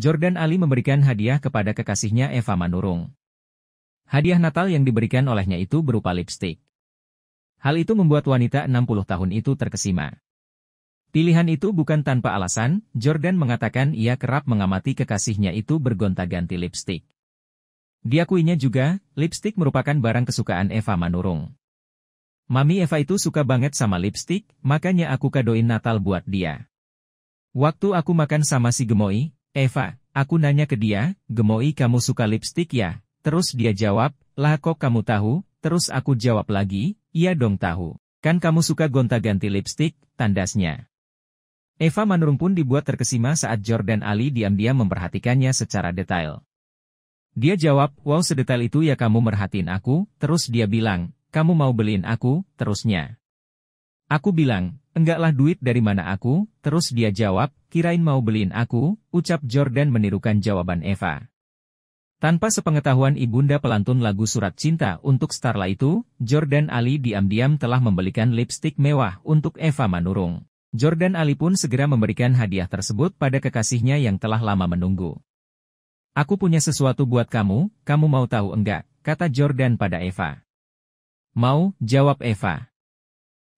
Jordan Ali memberikan hadiah kepada kekasihnya Eva Manurung. Hadiah Natal yang diberikan olehnya itu berupa lipstik. Hal itu membuat wanita 60 tahun itu terkesima. Pilihan itu bukan tanpa alasan, Jordan mengatakan ia kerap mengamati kekasihnya itu bergonta-ganti lipstik. Diakuinya juga, lipstik merupakan barang kesukaan Eva Manurung. Mami Eva itu suka banget sama lipstik, makanya aku kadoin Natal buat dia. Waktu aku makan sama si Gemoy, Eva, aku nanya ke dia, Gemoi kamu suka lipstick ya? Terus dia jawab, lah kok kamu tahu? Terus aku jawab lagi, iya dong tahu. Kan kamu suka gonta-ganti lipstick, tandasnya. Eva Manurung pun dibuat terkesima saat Jordan Ali diam-diam memperhatikannya secara detail. Dia jawab, wow sedetail itu ya kamu merhatiin aku, terus dia bilang, kamu mau beliin aku, terusnya. Aku bilang, Enggaklah duit dari mana aku, terus dia jawab, kirain mau beliin aku, ucap Jordan menirukan jawaban Eva. Tanpa sepengetahuan ibunda pelantun lagu Surat Cinta untuk Starla itu, Jordan Ali diam-diam telah membelikan lipstik mewah untuk Eva Manurung. Jordan Ali pun segera memberikan hadiah tersebut pada kekasihnya yang telah lama menunggu. Aku punya sesuatu buat kamu, kamu mau tahu enggak, kata Jordan pada Eva. Mau, jawab Eva.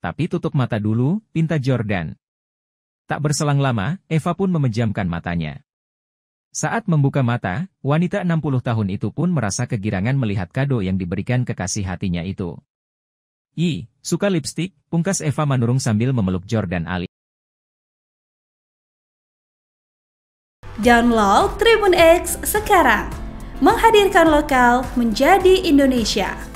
Tapi tutup mata dulu, pinta Jordan. Tak berselang lama, Eva pun memejamkan matanya. Saat membuka mata, wanita 60 tahun itu pun merasa kegirangan melihat kado yang diberikan kekasih hatinya itu. I, suka lipstik, pungkas Eva menurung sambil memeluk Jordan Ali. Download Tribun X sekarang, menghadirkan lokal menjadi Indonesia.